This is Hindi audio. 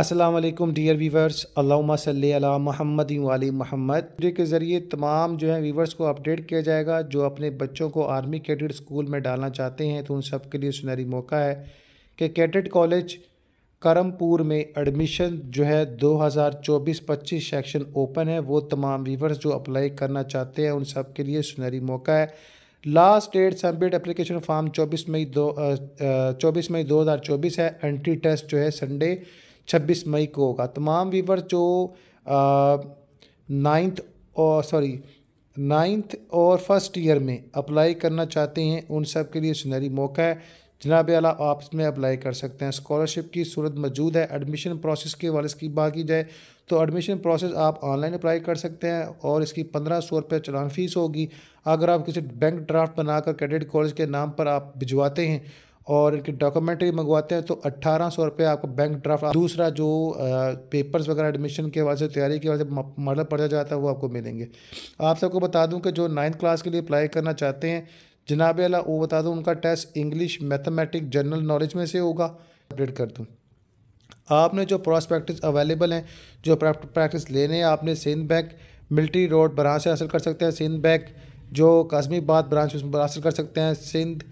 अस्सलाम वालेकुम डियर वीवर्स अल्लाहुम्मा सल्ली अला मोहम्मद वाली मोहम्मद वीडियो के ज़रिए तमाम जो है वीवर्स को अपडेट किया जाएगा जो अपने बच्चों को आर्मी कैडेट स्कूल में डालना चाहते हैं तो उन सब के लिए सुनहरी मौका है कि कैडेट कॉलेज करमपुर में एडमिशन जो है 2024-25 सेक्शन ओपन है वो तमाम वीवर्स जो अप्लाई करना चाहते हैं उन सब के लिए सुनहरी मौका है last date submit application form चौबीस मई दो चौबीस मई चौबीस है एंट्री टेस्ट जो है संडे छब्बीस मई को होगा तमाम वीवर जो नाइन्थ और सॉरी नाइन्थ और फर्स्ट ईयर में अप्लाई करना चाहते हैं उन सब के लिए सुनहरी मौका है जनाब आला आप इसमें अप्लाई कर सकते हैं स्कॉलरशिप की सूरत मौजूद है एडमिशन प्रोसेस के वाले की बात की जाए तो एडमिशन प्रोसेस आप ऑनलाइन अप्लाई कर सकते हैं और इसकी पंद्रह सौ रुपये चलान फ़ीस होगी अगर आप किसी बैंक ड्राफ्ट बनाकर क्रेडिट कॉलेज के नाम पर आप भिजवाते हैं और इनके डॉक्यूमेंट्री मंगवाते हैं तो अट्ठारह सौ रुपये आपको बैंक ड्राफ्ट दूसरा जो पेपर्स वगैरह एडमिशन के से तैयारी के वजह से मतलब पढ़ा जाता है वो आपको मिलेंगे आप सबको बता दूं कि जो नाइन्थ क्लास के लिए अप्लाई करना चाहते हैं जनाब अला वो बता दूँ उनका test English mathematic general knowledge में से होगा अपडेट कर दूँ आपने जो प्रॉस्पेक्टिस अवेलेबल हैं जो प्रैक्टिस लेने हैं आपने Sind bank military road branch से हासिल कर सकते हैं सिंध बैंक जो कासमी बात ब्रांच उसमें हासिल कर सकते हैं सिंध